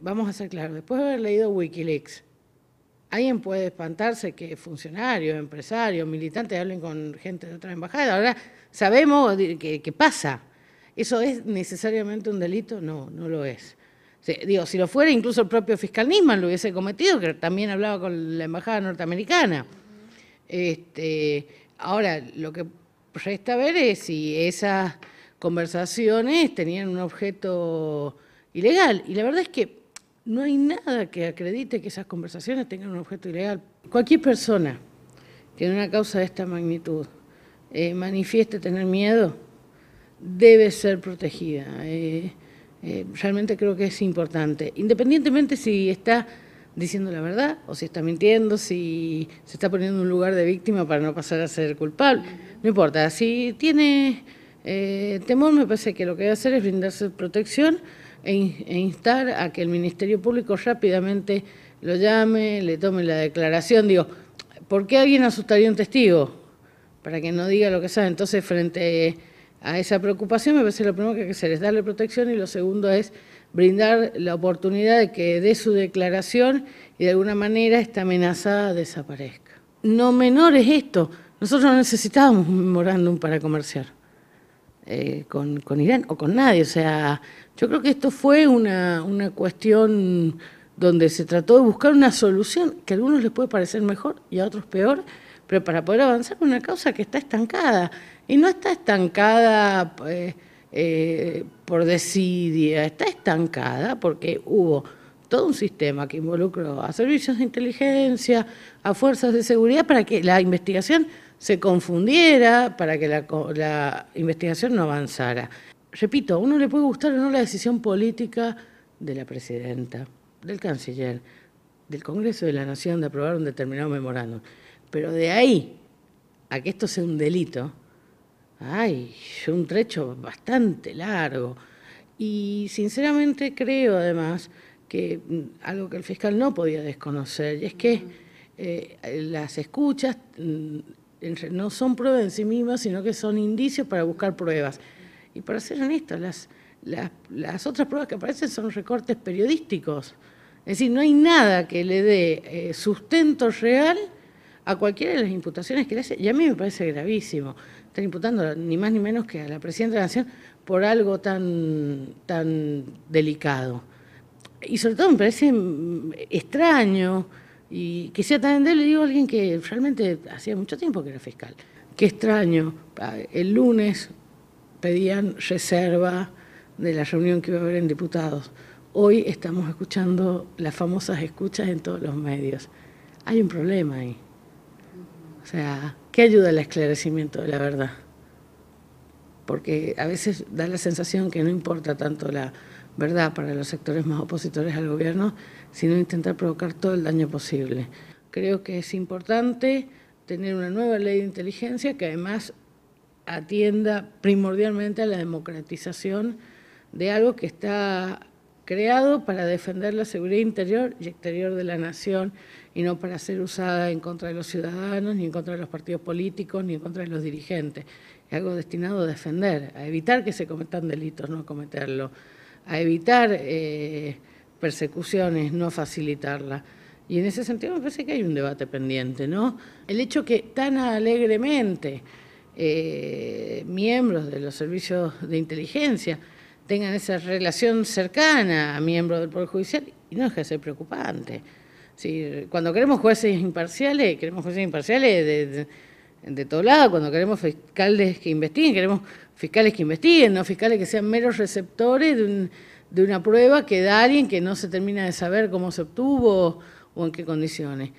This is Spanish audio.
vamos a ser claros, después de haber leído Wikileaks, alguien puede espantarse que funcionarios, empresarios, militantes hablen con gente de otra embajada. Ahora sabemos qué pasa. ¿Eso es necesariamente un delito? No, no lo es. Digo, si lo fuera, incluso el propio fiscal Nisman lo hubiese cometido, que también hablaba con la embajada norteamericana. Este, ahora, lo que resta ver es si esas conversaciones tenían un objeto ilegal. Y la verdad es que no hay nada que acredite que esas conversaciones tengan un objeto ilegal. Cualquier persona que en una causa de esta magnitud eh, manifieste tener miedo debe ser protegida. Eh, eh, realmente creo que es importante, independientemente si está diciendo la verdad o si está mintiendo, si se está poniendo en un lugar de víctima para no pasar a ser culpable, no importa. Si tiene temor, me parece que lo que debe hacer es brindarse protección e, e, instar a que el Ministerio Público rápidamente lo llame, le tome la declaración. Digo, ¿por qué alguien asustaría a un testigo? Para que no diga lo que sabe. Entonces, frente a esa preocupación, me parece lo primero que hay que hacer es darle protección y lo segundo es brindar la oportunidad de que dé su declaración y de alguna manera esta amenaza desaparezca. No menor es esto. Nosotros necesitábamos un memorándum para comerciar. Eh, con, Irán o con nadie. O sea, yo creo que esto fue una, una cuestión donde se trató de buscar una solución que a algunos les puede parecer mejor y a otros peor, pero para poder avanzar con una causa que está estancada. Y no está estancada eh, eh, por desidia, está estancada porque hubo todo un sistema que involucró a servicios de inteligencia, a fuerzas de seguridad, para que la investigación se confundiera, para que la, investigación no avanzara. Repito, a uno le puede gustar o no la decisión política de la presidenta, del canciller, del Congreso de la Nación de aprobar un determinado memorándum. Pero de ahí a que esto sea un delito, hay un trecho bastante largo. Y sinceramente creo además que mm, algo que el fiscal no podía desconocer, y es que eh, las escuchas mm, no son pruebas en sí mismas, sino que son indicios para buscar pruebas. Y para ser honesto, las, las, otras pruebas que aparecen son recortes periodísticos. Es decir, no hay nada que le dé eh, sustento real a cualquiera de las imputaciones que le hace. Y a mí me parece gravísimo. estar imputando ni más ni menos que a la Presidenta de la Nación por algo tan, tan delicado. Y sobre todo me parece mm, extraño y quisiera también decirle le digo a alguien que realmente hacía mucho tiempo que era fiscal. Qué extraño, ah, el lunes pedían reserva de la reunión que iba a haber en diputados. Hoy estamos escuchando las famosas escuchas en todos los medios. Hay un problema ahí. O sea, ¿qué ayuda al esclarecimiento de la verdad? Porque a veces da la sensación que no importa tanto la ¿verdad?, para los sectores más opositores al gobierno, sino intentar provocar todo el daño posible. Creo que es importante tener una nueva ley de inteligencia que además atienda primordialmente a la democratización de algo que está creado para defender la seguridad interior y exterior de la nación y no para ser usada en contra de los ciudadanos, ni en contra de los partidos políticos, ni en contra de los dirigentes. Es algo destinado a defender, a evitar que se cometan delitos, no a cometerlo a evitar eh, persecuciones, no facilitarla. Y en ese sentido me parece que hay un debate pendiente, ¿no? El hecho que tan alegremente eh, miembros de los servicios de inteligencia tengan esa relación cercana a miembros del Poder Judicial, y no es que sea preocupante. cuando queremos jueces imparciales, queremos jueces imparciales de, de, de todo lado, cuando queremos fiscales que investiguen, queremos fiscales que investiguen, no fiscales que sean meros receptores de, de una prueba que da alguien que no se termina de saber cómo se obtuvo o en qué condiciones.